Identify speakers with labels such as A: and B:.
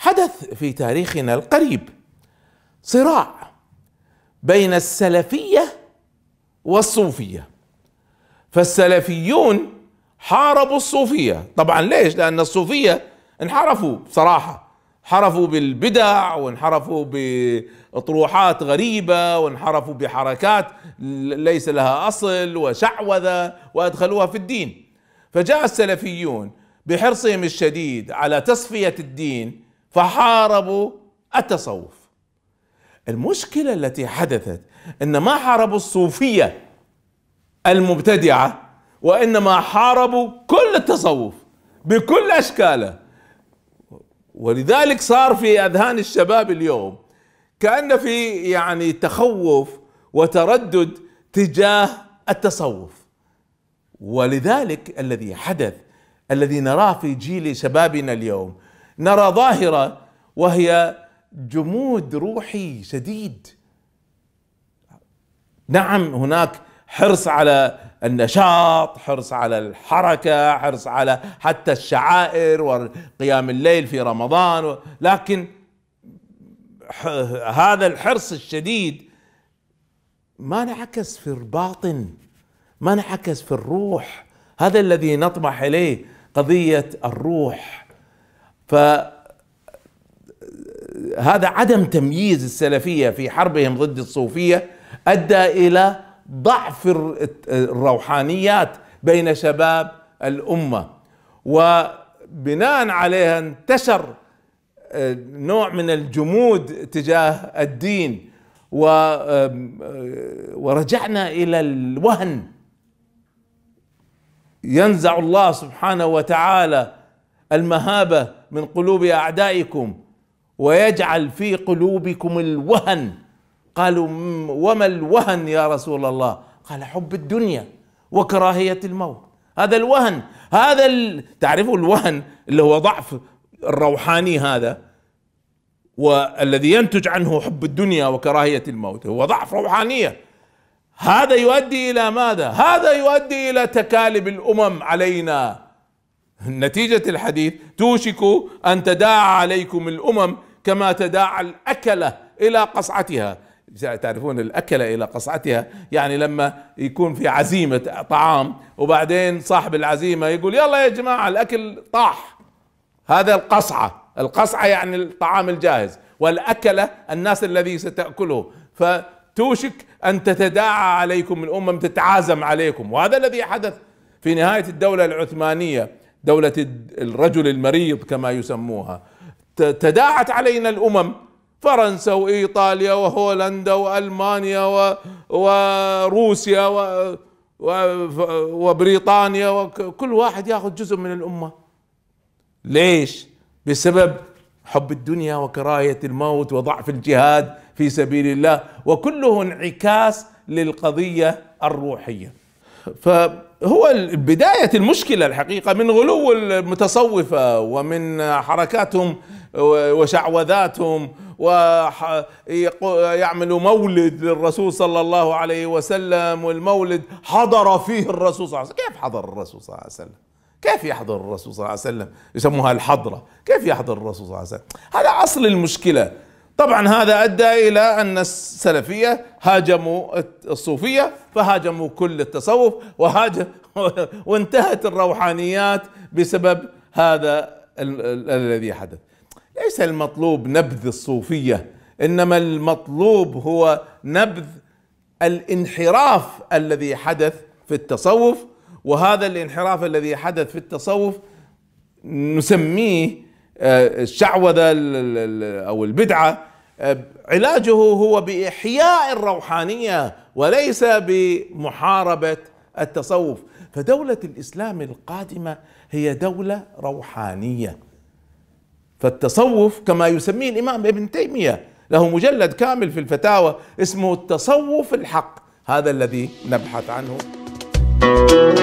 A: حدث في تاريخنا القريب صراع بين السلفيه والصوفيه فالسلفيون حاربوا الصوفيه طبعا ليش لان الصوفيه انحرفوا بصراحه انحرفوا بالبدع وانحرفوا باطروحات غريبه وانحرفوا بحركات ليس لها اصل وشعوذه وادخلوها في الدين فجاء السلفيون بحرصهم الشديد على تصفيه الدين فحاربوا التصوف المشكلة التي حدثت ان ما حاربوا الصوفية المبتدعة وانما حاربوا كل التصوف بكل اشكاله ولذلك صار في اذهان الشباب اليوم كان في يعني تخوف وتردد تجاه التصوف ولذلك الذي حدث الذي نراه في جيل شبابنا اليوم نرى ظاهره وهي جمود روحي شديد نعم هناك حرص على النشاط حرص على الحركة حرص على حتى الشعائر وقيام الليل في رمضان لكن هذا الحرص الشديد ما انعكس في الباطن ما انعكس في الروح هذا الذي نطمح إليه قضية الروح ف هذا عدم تمييز السلفيه في حربهم ضد الصوفيه ادى الى ضعف الروحانيات بين شباب الامه وبناء عليها انتشر آه، نوع من الجمود تجاه الدين آه، ورجعنا الى الوهن ينزع الله سبحانه وتعالى المهابه من قلوب اعدائكم ويجعل في قلوبكم الوهن قالوا وما الوهن يا رسول الله قال حب الدنيا وكراهيه الموت هذا الوهن هذا تعرفوا الوهن اللي هو ضعف الروحاني هذا والذي ينتج عنه حب الدنيا وكراهية الموت هو ضعف روحانية هذا يؤدي إلى ماذا؟ هذا يؤدي إلى تكالب الأمم علينا نتيجة الحديث توشك أن تداعى عليكم الأمم كما تداعى الأكلة إلى قصعتها تعرفون الأكلة إلى قصعتها يعني لما يكون في عزيمة طعام وبعدين صاحب العزيمة يقول يلا يا جماعة الأكل طاح هذا القصعة القصعة يعني الطعام الجاهز والأكلة الناس الذي ستأكله فتوشك أن تتداعى عليكم الأمم تتعازم عليكم وهذا الذي حدث في نهاية الدولة العثمانية دولة الرجل المريض كما يسموها تداعت علينا الأمم فرنسا وإيطاليا وهولندا وألمانيا و... وروسيا و... و... وبريطانيا وكل واحد ياخذ جزء من الأمة ليش؟ بسبب حب الدنيا وكراهية الموت وضعف الجهاد في سبيل الله وكله انعكاس للقضية الروحية فهو بداية المشكلة الحقيقة من غلو المتصوفة ومن حركاتهم وشعوذاتهم ويعملوا مولد للرسول صلى الله عليه وسلم والمولد حضر فيه الرسول صلى الله عليه وسلم كيف حضر الرسول صلى الله عليه وسلم كيف يحضر الرسول صلى الله عليه وسلم يسموها الحضرة كيف يحضر الرسول صلى الله عليه وسلم هذا أصل المشكلة طبعا هذا ادى الى ان السلفيه هاجموا الصوفيه فهاجموا كل التصوف وهاجم وانتهت الروحانيات بسبب هذا الذي حدث ليس المطلوب نبذ الصوفيه انما المطلوب هو نبذ الانحراف الذي حدث في التصوف وهذا الانحراف الذي حدث في التصوف نسميه آه، الشعوذه او البدعه علاجه هو باحياء الروحانيه وليس بمحاربه التصوف فدوله الاسلام القادمه هي دوله روحانيه فالتصوف كما يسميه الامام ابن تيميه له مجلد كامل في الفتاوى اسمه التصوف الحق هذا الذي نبحث عنه thank you